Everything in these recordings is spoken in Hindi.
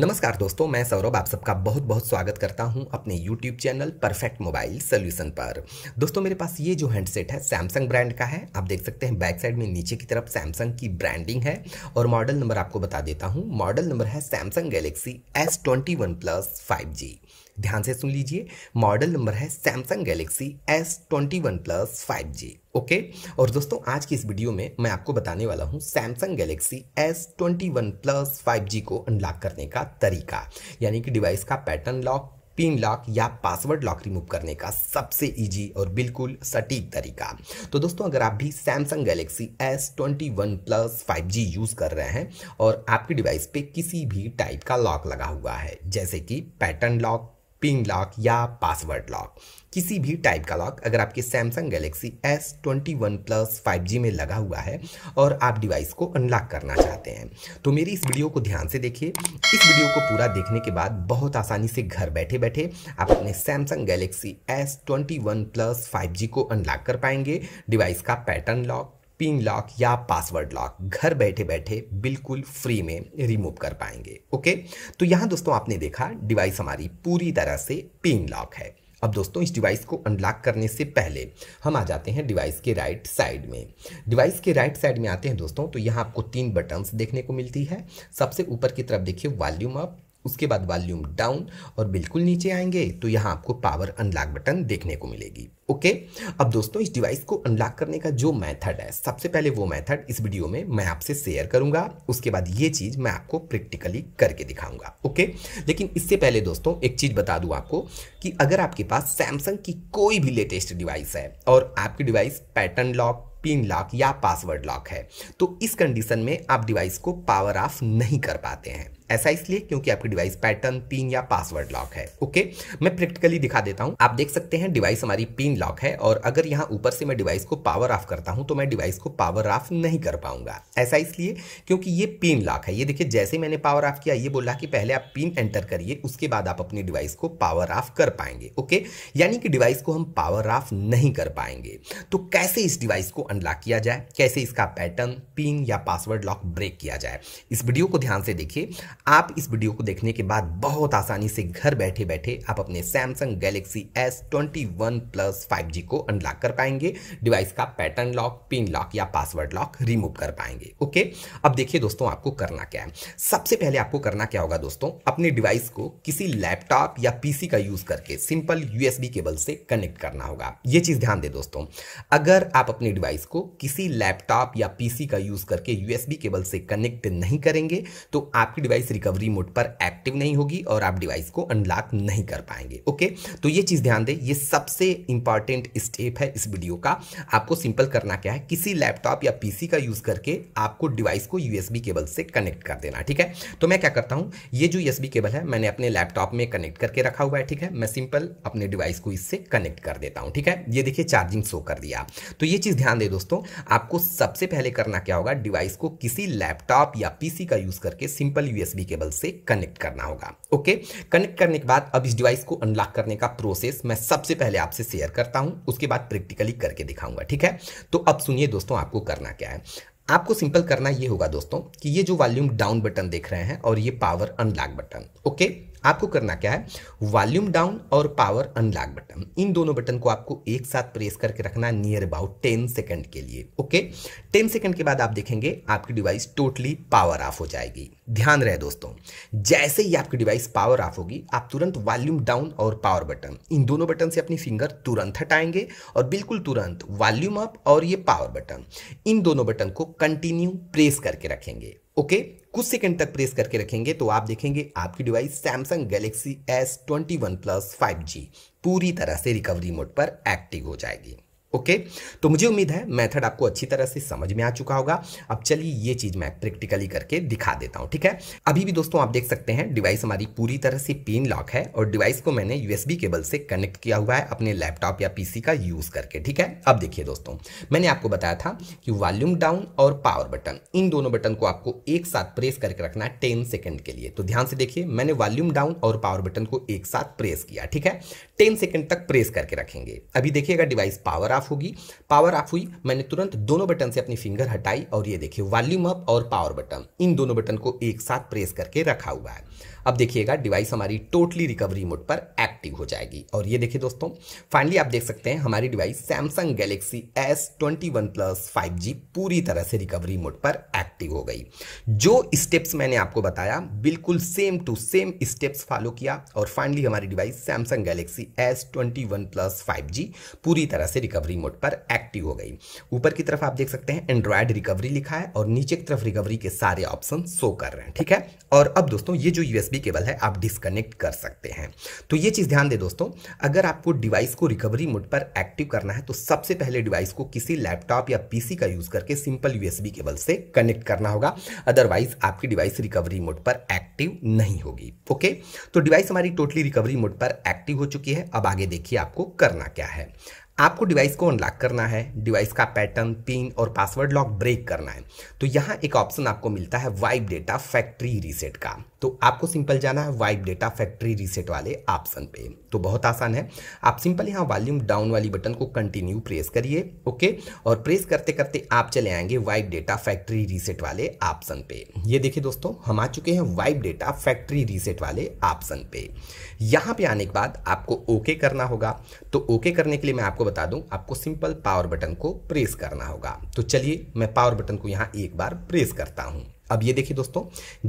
नमस्कार दोस्तों मैं सौरभ आप सबका बहुत बहुत स्वागत करता हूं अपने YouTube channel perfect mobile solution पर दोस्तों मेरे पास ये जो हैंडसेट है सैमसंग ब्रांड का है आप देख सकते हैं बैक साइड में नीचे की तरफ सैमसंग की ब्रांडिंग है और मॉडल नंबर आपको बता देता हूं मॉडल नंबर है Samsung Galaxy S twenty one plus five G ध्यान से सुन लीजिए मॉडल नंबर है Samsung Galaxy S twenty one plus five G okay और दोस्तों आज की इस वीडियो में मैं आपको बताने वाला हूँ Samsung Galaxy S twenty one plus five G को अनलॉक करने का तरीका यानी कि डिवाइस का पैटर्न लॉक पिन लॉक या पासवर्ड लॉक रिमूव करने का सबसे इजी और बिल्कुल सटीक तरीका तो दोस्तों अगर आप भी Samsung Galaxy S twenty one plus five G use कर रहे हैं और आपकी डिवाइस पे किसी भी टाइप का लॉक लगा हुआ है जैसे कि पैटर्न लॉक पिन लॉक या पासवर्ड लॉक किसी भी टाइप का लॉक अगर आपके Samsung Galaxy S twenty one plus five G में लगा हुआ है और आप डिवाइस को अनलॉक करना चाहते हैं तो मेरी इस वीडियो को ध्यान से देखिए इस वीडियो को पूरा देखने के बाद बहुत आसानी से घर बैठे बैठे आप अपने Samsung Galaxy S twenty one plus five G को अनलॉक कर पाएंगे डिवाइस का पैटर्न लॉक पिन लॉक या पासवर्ड लॉक घर बैठे बैठे बिल्कुल फ्री में रिमूव कर पाएंगे ओके तो यहाँ दोस्तों आपने देखा डिवाइस हमारी पूरी तरह से पिन लॉक है अब दोस्तों इस डिवाइस को अनलॉक करने से पहले हम आ जाते हैं डिवाइस के राइट साइड में डिवाइस के राइट साइड में आते हैं दोस्तों तो यहाँ आपको तीन बटन्स देखने को मिलती है सबसे ऊपर की तरफ देखिए वॉल्यूम अप उसके बाद वॉल्यूम डाउन और बिल्कुल नीचे आएंगे तो यहाँ आपको पावर अनलॉक बटन देखने को मिलेगी ओके अब दोस्तों इस डिवाइस को अनलॉक करने का जो मेथड है सबसे पहले वो मेथड इस वीडियो में मैं आपसे शेयर करूंगा उसके बाद ये चीज़ मैं आपको प्रैक्टिकली करके दिखाऊंगा ओके लेकिन इससे पहले दोस्तों एक चीज़ बता दूं आपको कि अगर आपके पास सैमसंग की कोई भी लेटेस्ट डिवाइस है और आपकी device pattern lock pin lock या पासवर्ड लॉक है तो इस कंडीशन में आप डिवाइस को पावर ऑफ नहीं कर पाते हैं ऐसा इसलिए क्योंकि आपकी डिवाइस पैटर्न पिन या पासवर्ड लॉक है ओके मैं प्रैक्टिकली दिखा देता हूं आप देख सकते हैं डिवाइस हमारी पिन लॉक है और अगर यहां ऊपर से मैं डिवाइस को पावर ऑफ करता हूं तो मैं डिवाइस को पावर ऑफ नहीं कर पाऊंगा ऐसा इसलिए क्योंकि ये पिन लॉक है ये देखिए जैसे मैंने पावर ऑफ किया ये बोला कि पहले आप पिन एंटर करिए उसके बाद आप अपनी डिवाइस को पावर ऑफ कर पाएंगे ओके यानी कि डिवाइस को हम पावर ऑफ नहीं कर पाएंगे तो कैसे इस डिवाइस को अनलॉक किया जाए कैसे इसका पैटर्न पिन या पासवर्ड लॉक ब्रेक किया जाए इस वीडियो को ध्यान से देखिए आप इस वीडियो को देखने के बाद बहुत आसानी से घर बैठे बैठे आप अपने Samsung Galaxy S twenty one plus five G को अनलॉक कर पाएंगे डिवाइस का पैटर्न लॉक पिन लॉक या पासवर्ड लॉक रिमूव कर पाएंगे ओके अब देखिए दोस्तों आपको करना क्या है सबसे पहले आपको करना क्या होगा दोस्तों अपने डिवाइस को किसी लैपटॉप या पीसी का यूज करके सिंपल यूएसबी केबल से कनेक्ट करना होगा ये चीज ध्यान दे दोस्तों अगर आप अपने डिवाइस को किसी लैपटॉप या पीसी का यूज करके यूएसबी केबल से कनेक्ट नहीं करेंगे तो आपकी डिवाइस डिवाइस रिकवरी मोड पर एक्टिव नहीं होगी और आप डिवाइस को अनलॉक नहीं कर पाएंगे ओके तो ये चीज़ ध्यान दें ये सबसे इंपॉर्टेंट स्टेप है इस वीडियो का आपको सिंपल करना क्या है किसी लैपटॉप या पीसी का यूज़ करके आपको डिवाइस को यूएसबी केबल से कनेक्ट कर देना ठीक है तो मैं क्या करता हूं ये जो यूएसबी केबल है मैंने अपने लैपटॉप में कनेक्ट करके रखा हुआ है ठीक है मैं सिंपल अपने डिवाइस को इससे कनेक्ट कर देता हूं ठीक है ये देखिए चार्जिंग शो कर दिया तो ये चीज़ ध्यान दे दोस्तों आपको सबसे पहले करना क्या होगा डिवाइस को किसी लैपटॉप या पीसी का यूज़ करके सिंपल यूएसबी यूएसबी केबल से कनेक्ट करना होगा ओके कनेक्ट करने के बाद अब इस डिवाइस को अनलॉक करने का प्रोसेस मैं सबसे पहले आपसे शेयर करता हूं उसके बाद प्रैक्टिकली करके दिखाऊंगा ठीक है तो अब सुनिए दोस्तों आपको करना क्या है आपको सिंपल करना ये होगा दोस्तों कि ये जो वॉल्यूम डाउन बटन देख रहे हैं और ये पावर अनलॉक बटन ओके आपको करना क्या है वॉल्यूम डाउन और पावर अनलॉक बटन इन दोनों बटन को आपको एक साथ प्रेस करके रखना है नियर अबाउट टेन सेकेंड के लिए ओके टेन सेकेंड के बाद आप देखेंगे आपकी डिवाइस टोटली पावर ऑफ हो जाएगी ध्यान रहे दोस्तों जैसे ही आपकी डिवाइस पावर ऑफ होगी आप तुरंत वॉल्यूम डाउन और पावर बटन इन दोनों बटन से अपनी फिंगर तुरंत हटाएंगे और बिल्कुल तुरंत वॉल्यूम अप और ये पावर बटन इन दोनों बटन को कंटिन्यू प्रेस करके रखेंगे ओके कुछ सेकंड तक प्रेस करके रखेंगे तो आप देखेंगे आपकी device Samsung Galaxy S twenty one plus five G पूरी तरह से रिकवरी मोड पर एक्टिव हो जाएगी ओके okay? तो मुझे उम्मीद है मेथड आपको अच्छी तरह से समझ में आ चुका होगा अब चलिए ये चीज मैं प्रैक्टिकली करके दिखा देता हूँ ठीक है अभी भी दोस्तों आप देख सकते हैं डिवाइस हमारी पूरी तरह से पिन लॉक है और डिवाइस को मैंने यूएसबी केबल से कनेक्ट किया हुआ है अपने लैपटॉप या पीसी का यूज करके ठीक है अब देखिए दोस्तों मैंने आपको बताया था कि वॉल्यूम डाउन और पावर बटन इन दोनों बटन को आपको एक साथ प्रेस करके रखना है टेन सेकेंड के लिए तो ध्यान से देखिए मैंने वॉल्यूम डाउन और पावर बटन को एक साथ प्रेस किया ठीक है टेन सेकेंड तक प्रेस करके रखेंगे अभी देखिएगा डिवाइस पावर ऑफ होगी पावर ऑफ हुई मैंने तुरंत दोनों बटन से अपनी फिंगर हटाई और ये देखिए वॉल्यूम अप और पावर बटन इन दोनों बटन को एक साथ प्रेस करके रखा हुआ है अब देखिएगा डिवाइस हमारी टोटली रिकवरी मोड पर एक्टिव हो जाएगी और ये देखिए दोस्तों फाइनली आप देख सकते हैं हमारी device Samsung Galaxy S twenty one plus five G पूरी तरह से रिकवरी मोड पर एक्टिव हो गई जो स्टेप्स मैंने आपको बताया बिल्कुल same to same steps follow किया और फाइनली हमारी device Samsung Galaxy S twenty one plus five G पूरी तरह से रिकवरी रिकवरी मोड पर एक्टिव हो गई ऊपर की तरफ आप देख सकते हैं एंड्रॉयड रिकवरी लिखा है और नीचे की तरफ रिकवरी के सारे ऑप्शन शो कर रहे हैं ठीक है और अब दोस्तों ये जो यूएसबी केबल है आप डिसकनेक्ट कर सकते हैं तो ये चीज़ ध्यान दे दोस्तों अगर आपको डिवाइस को रिकवरी मोड पर एक्टिव करना है तो सबसे पहले डिवाइस को किसी लैपटॉप या पीसी का यूज़ करके सिंपल यूएसबी केबल से कनेक्ट करना होगा अदरवाइज आपकी डिवाइस रिकवरी मोड पर एक्टिव नहीं होगी ओके तो डिवाइस हमारी टोटली रिकवरी मोड पर एक्टिव हो चुकी है अब आगे देखिए आपको करना क्या है आपको डिवाइस को अनलॉक करना है डिवाइस का पैटर्न पिन और पासवर्ड लॉक ब्रेक करना है तो यहाँ एक ऑप्शन आपको मिलता है वाइप डेटा फैक्ट्री रीसेट का तो आपको सिंपल जाना है वाइप डेटा फैक्ट्री रीसेट वाले ऑप्शन पे तो बहुत आसान है आप सिंपल यहाँ वॉल्यूम डाउन वाली बटन को कंटिन्यू प्रेस करिए ओके और प्रेस करते करते आप चले आएंगे वाइप डेटा फैक्ट्री रीसेट वाले ऑप्शन पे ये देखिए दोस्तों हम आ चुके हैं वाइप डेटा फैक्ट्री रीसेट वाले ऑप्शन पे यहाँ पे आने के बाद आपको ओके करना होगा तो ओके करने के लिए मैं आपको बता दूँ आपको सिंपल पावर बटन को प्रेस करना होगा तो चलिए मैं पावर बटन को यहाँ एक बार प्रेस करता हूँ अब ये देखिए दोस्तों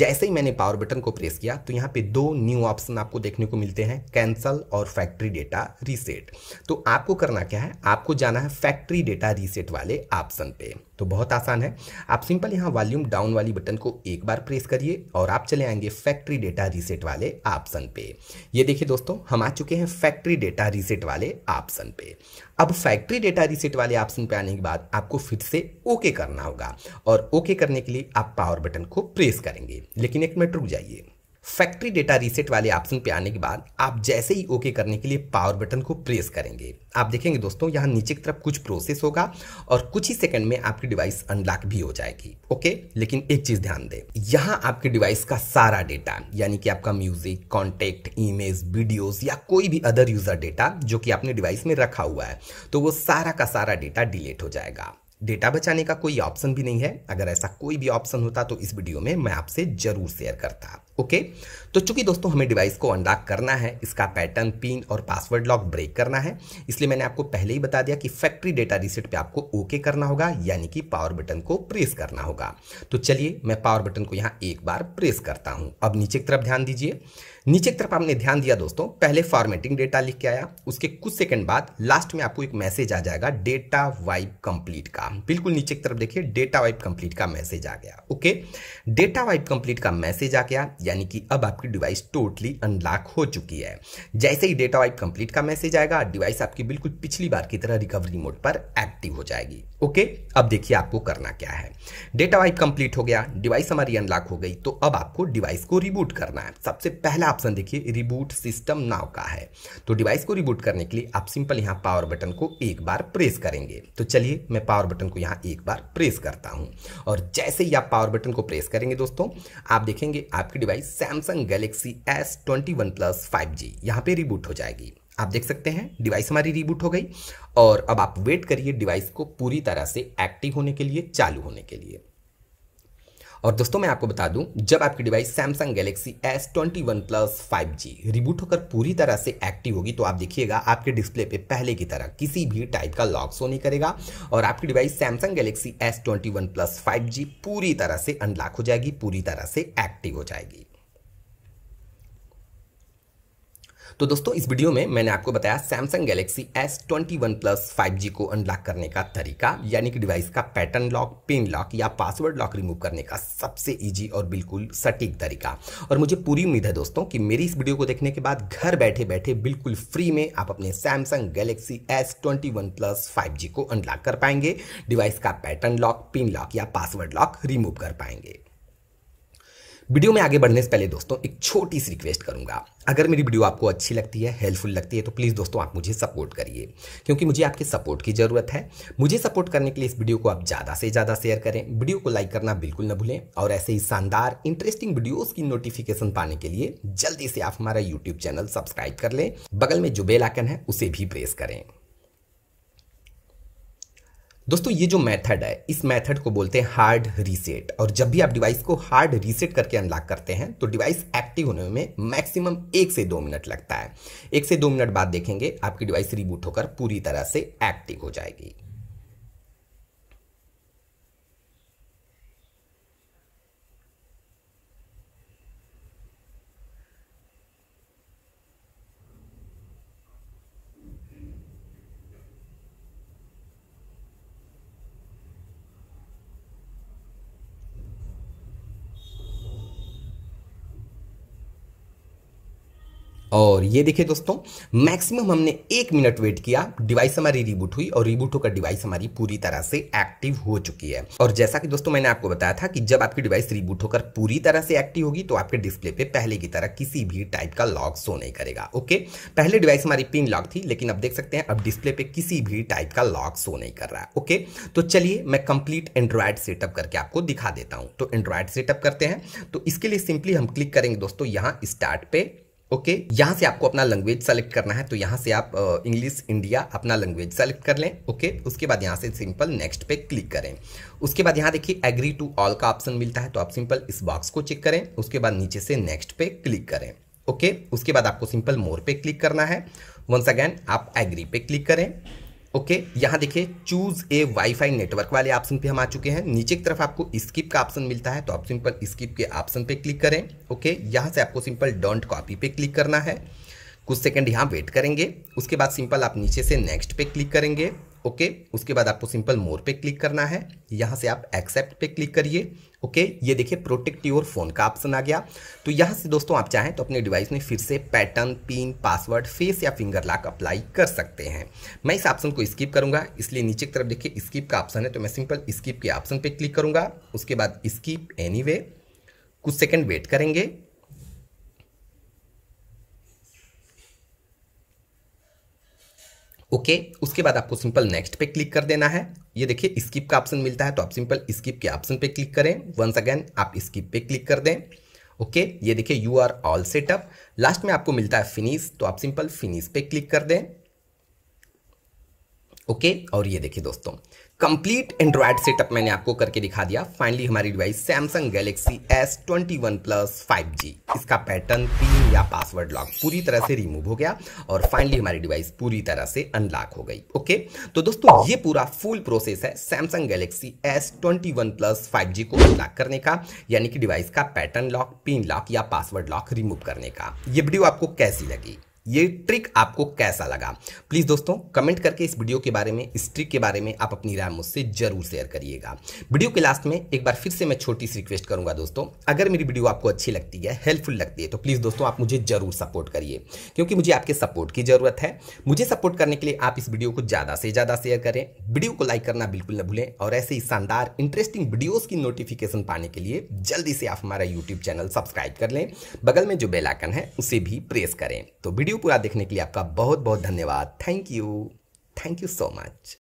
जैसे ही मैंने पावर बटन को प्रेस किया तो यहाँ पे दो न्यू ऑप्शन आपको देखने को मिलते हैं कैंसल और फैक्ट्री डेटा रीसेट तो आपको करना क्या है आपको जाना है फैक्ट्री डेटा रीसेट वाले ऑप्शन पे तो बहुत आसान है आप सिंपल यहाँ वॉल्यूम डाउन वाली बटन को एक बार प्रेस करिए और आप चले आएंगे फैक्ट्री डेटा रीसेट वाले ऑप्शन पे ये देखिए दोस्तों हम आ चुके हैं फैक्ट्री डेटा रीसेट वाले ऑप्शन पे अब फैक्ट्री डेटा रिसेट वाले ऑप्शन पे आने के बाद आपको फिर से ओके करना होगा और ओके करने के लिए आप पावर बटन को प्रेस करेंगे लेकिन एक मिनट रुक जाइए फैक्ट्री डेटा रीसेट वाले ऑप्शन पे आने के बाद आप जैसे ही ओके करने के लिए पावर बटन को प्रेस करेंगे आप देखेंगे दोस्तों यहाँ नीचे की तरफ कुछ प्रोसेस होगा और कुछ ही सेकंड में आपकी डिवाइस अनलॉक भी हो जाएगी ओके लेकिन एक चीज ध्यान दें यहाँ आपके डिवाइस का सारा डेटा यानी कि आपका म्यूजिक कॉन्टेक्ट इमेज वीडियोज या कोई भी अदर यूजर डेटा जो कि आपने डिवाइस में रखा हुआ है तो वो सारा का सारा डेटा डिलीट हो जाएगा डेटा बचाने का कोई ऑप्शन भी नहीं है अगर ऐसा कोई भी ऑप्शन होता तो इस वीडियो में मैं आपसे जरूर शेयर करता ओके तो चूंकि दोस्तों हमें डिवाइस को अनलॉक करना है इसका पैटर्न पिन और पासवर्ड लॉक ब्रेक करना है इसलिए मैंने आपको पहले ही बता दिया कि फैक्ट्री डेटा रिसेट पे आपको ओके करना होगा यानी कि पावर बटन को प्रेस करना होगा तो चलिए मैं पावर बटन को यहाँ एक बार प्रेस करता हूँ अब नीचे की तरफ ध्यान दीजिए नीचे की तरफ आपने ध्यान दिया दोस्तों पहले फॉर्मेटिंग डेटा लिख के आया उसके कुछ सेकंड बाद लास्ट में आपको एक मैसेज आ जाएगा डेटा वाइप कंप्लीट का बिल्कुल नीचे की तरफ देखिए डेटा वाइप कंप्लीट का मैसेज आ गया ओके डेटा वाइप कंप्लीट का मैसेज आ गया यानी कि अब आपकी डिवाइस टोटली अनलॉक हो चुकी है जैसे ही डेटा वाइप कंप्लीट का मैसेज आएगा डिवाइस आपकी बिल्कुल पिछली बार की तरह रिकवरी मोड पर एक्टिव हो जाएगी ओके अब देखिए आपको करना क्या है डेटा वाइप कंप्लीट हो गया डिवाइस हमारी अनलॉक हो गई तो अब आपको डिवाइस को रिबूट करना है सबसे पहला ऑप्शन देखिए रिबूट सिस्टम नाव का है तो डिवाइस को रिबूट करने के लिए आप सिंपल यहाँ पावर बटन को एक बार प्रेस करेंगे तो चलिए मैं पावर बटन को यहाँ एक बार प्रेस करता हूँ और जैसे ही आप पावर बटन को प्रेस करेंगे दोस्तों आप देखेंगे आपकी device device Samsung Galaxy S twenty one plus five G यहाँ पर रिबूट हो जाएगी आप देख सकते हैं डिवाइस हमारी रिबूट हो गई और अब आप वेट करिए डिवाइस को पूरी तरह से एक्टिव होने के लिए चालू होने के लिए और दोस्तों मैं आपको बता दूं जब आपकी device Samsung Galaxy S twenty one plus five G reboot होकर पूरी तरह से एक्टिव होगी तो आप देखिएगा आपके डिस्प्ले पे पहले की तरह किसी भी टाइप का लॉक शो नहीं करेगा और आपकी device Samsung Galaxy S twenty one plus five G पूरी तरह से अनलॉक हो जाएगी पूरी तरह से एक्टिव हो जाएगी तो दोस्तों इस वीडियो में मैंने आपको बताया Samsung Galaxy S twenty one plus five G को अनलॉक करने का तरीका यानी कि डिवाइस का पैटर्न लॉक पिन लॉक या पासवर्ड लॉक रिमूव करने का सबसे ईजी और बिल्कुल सटीक तरीका और मुझे पूरी उम्मीद है दोस्तों कि मेरी इस वीडियो को देखने के बाद घर बैठे बैठे बिल्कुल फ्री में आप अपने Samsung Galaxy S twenty one plus five G को अनलॉक कर पाएंगे डिवाइस का पैटर्न लॉक पिन लॉक या पासवर्ड लॉक रिमूव कर पाएंगे वीडियो में आगे बढ़ने से पहले दोस्तों एक छोटी सी रिक्वेस्ट करूंगा अगर मेरी वीडियो आपको अच्छी लगती है हेल्पफुल लगती है तो प्लीज़ दोस्तों आप मुझे सपोर्ट करिए क्योंकि मुझे आपके सपोर्ट की ज़रूरत है मुझे सपोर्ट करने के लिए इस वीडियो को आप ज़्यादा से ज़्यादा शेयर करें वीडियो को लाइक करना बिल्कुल न भूलें और ऐसे ही शानदार इंटरेस्टिंग वीडियोज़ की नोटिफिकेशन पाने के लिए जल्दी से आप हमारा यूट्यूब चैनल सब्सक्राइब कर लें बगल में जो बेल आइकन है उसे भी प्रेस करें दोस्तों ये जो मेथड है इस मेथड को बोलते हैं हार्ड रीसेट और जब भी आप डिवाइस को हार्ड रीसेट करके अनलॉक करते हैं तो डिवाइस एक्टिव होने में मैक्सिमम एक से दो मिनट लगता है एक से दो मिनट बाद देखेंगे आपकी डिवाइस रिबूट होकर पूरी तरह से एक्टिव हो जाएगी और ये देखिए दोस्तों मैक्सिमम हमने एक मिनट वेट किया डिवाइस हमारी रिबूट हुई और रिबूट होकर डिवाइस हमारी पूरी तरह से एक्टिव हो चुकी है और जैसा कि दोस्तों मैंने आपको बताया था कि जब आपकी डिवाइस रिबूट होकर पूरी तरह से एक्टिव होगी तो आपके डिस्प्ले पे पहले की तरह किसी भी टाइप का लॉक शो नहीं करेगा ओके पहले डिवाइस हमारी पिन लॉक थी लेकिन अब देख सकते हैं अब डिस्प्ले पे किसी भी टाइप का लॉक शो नहीं कर रहा है ओके तो चलिए मैं कंप्लीट एंड्रॉयड सेटअप करके आपको दिखा देता हूँ तो एंड्रॉयड सेटअप करते हैं तो इसके लिए सिंपली हम क्लिक करेंगे दोस्तों यहाँ स्टार्ट पे ओके okay, यहाँ से आपको अपना लैंग्वेज सेलेक्ट करना है तो यहाँ से आप इंग्लिश इंडिया अपना लैंग्वेज सेलेक्ट कर लें ओके okay? उसके बाद यहाँ से सिंपल नेक्स्ट पे क्लिक करें उसके बाद यहाँ देखिए एग्री टू ऑल का ऑप्शन मिलता है तो आप सिंपल इस बॉक्स को चेक करें उसके बाद नीचे से नेक्स्ट पे क्लिक करें ओके okay? उसके बाद आपको सिंपल मोर पे क्लिक करना है वंस अगैन आप एग्री पे क्लिक करें ओके okay, यहाँ देखिए चूज ए वाईफाई नेटवर्क वाले ऑप्शन पे हम आ चुके हैं नीचे की तरफ आपको स्किप का ऑप्शन मिलता है तो आप सिंपल स्किप के ऑप्शन पे क्लिक करें ओके okay, यहाँ से आपको सिंपल डोंट कॉपी पे क्लिक करना है कुछ सेकंड यहाँ वेट करेंगे उसके बाद सिंपल आप नीचे से नेक्स्ट पे क्लिक करेंगे ओके okay, उसके बाद आपको सिंपल मोर पे क्लिक करना है यहाँ से आप एक्सेप्ट पे क्लिक करिए ओके okay, ये देखिए प्रोटेक्ट योर फोन का ऑप्शन आ गया तो यहाँ से दोस्तों आप चाहें तो अपने डिवाइस में फिर से पैटर्न पिन पासवर्ड फेस या फिंगर लॉक अप्लाई कर सकते हैं मैं इस ऑप्शन को स्किप करूंगा इसलिए नीचे की तरफ देखिए स्किप का ऑप्शन है तो मैं सिंपल स्किप के ऑप्शन पर क्लिक करूंगा उसके बाद स्किप एनी कुछ सेकेंड वेट करेंगे ओके okay, उसके बाद आपको सिंपल नेक्स्ट पे क्लिक कर देना है ये देखिए स्किप का ऑप्शन मिलता है तो आप सिंपल स्किप के ऑप्शन पे क्लिक करें वंस अगेन आप स्किप पे क्लिक कर दें ओके okay, ये देखिए you are all set up last में आपको मिलता है फिनिश तो आप सिंपल फिनिश पे क्लिक कर दें ओके okay, और ये देखिए दोस्तों कंप्लीट एंड्रॉयड सेटअप मैंने आपको करके दिखा दिया फाइनली हमारी device Samsung Galaxy S twenty one plus five इसका पैटर्न पिन या पासवर्ड लॉक पूरी तरह से रिमूव हो गया और फाइनली हमारी डिवाइस पूरी तरह से अनलॉक हो गई ओके तो दोस्तों ये पूरा फुल प्रोसेस है Samsung Galaxy S twenty one plus five को अनलॉक करने का यानी कि डिवाइस का पैटर्न लॉक पिन लॉक या पासवर्ड लॉक रिमूव करने का ये वीडियो आपको कैसी लगी ये ट्रिक आपको कैसा लगा प्लीज़ दोस्तों कमेंट करके इस वीडियो के बारे में इस ट्रिक के बारे में आप अपनी राय मुझसे जरूर शेयर करिएगा वीडियो के लास्ट में एक बार फिर से मैं छोटी सी रिक्वेस्ट करूंगा दोस्तों अगर मेरी वीडियो आपको अच्छी लगती है हेल्पफुल लगती है तो प्लीज़ दोस्तों आप मुझे जरूर सपोर्ट करिए क्योंकि मुझे आपके सपोर्ट की ज़रूरत है मुझे सपोर्ट करने के लिए आप इस वीडियो को ज़्यादा से ज़्यादा शेयर करें वीडियो को लाइक करना बिल्कुल न भूलें और ऐसे ही शानदार इंटरेस्टिंग वीडियोज़ की नोटिफिकेशन पाने के लिए जल्दी से आप हमारा यूट्यूब चैनल सब्सक्राइब कर लें बगल में जो बेलाइकन है उसे भी प्रेस करें तो वीडियो वीडियो पूरा देखने के लिए आपका बहुत बहुत धन्यवाद thank you thank you so much